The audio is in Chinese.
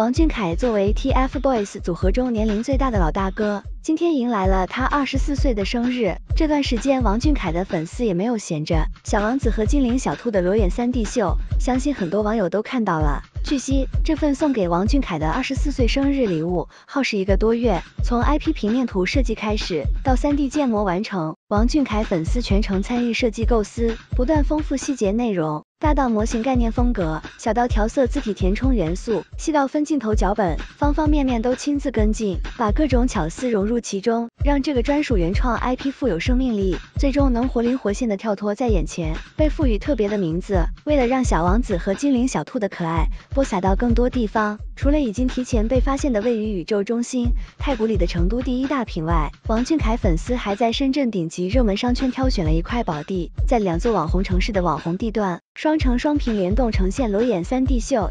王俊凯作为 TFBOYS 组合中年龄最大的老大哥，今天迎来了他二十四岁的生日。这段时间，王俊凯的粉丝也没有闲着，小王子和精灵小兔的裸眼 3D 秀，相信很多网友都看到了。据悉，这份送给王俊凯的二十四岁生日礼物，耗时一个多月，从 IP 平面图设计开始，到 3D 建模完成，王俊凯粉丝全程参与设计构思，不断丰富细节内容。大到模型概念风格，小到调色、字体、填充元素，细到分镜头脚本，方方面面都亲自跟进，把各种巧思融入其中，让这个专属原创 IP 富有生命力，最终能活灵活现的跳脱在眼前，被赋予特别的名字。为了让小王子和精灵小兔的可爱播撒到更多地方。除了已经提前被发现的位于宇宙中心太古里的成都第一大平外，王俊凯粉丝还在深圳顶级热门商圈挑选了一块宝地，在两座网红城市的网红地段，双城双屏联动呈现裸眼 3D 秀。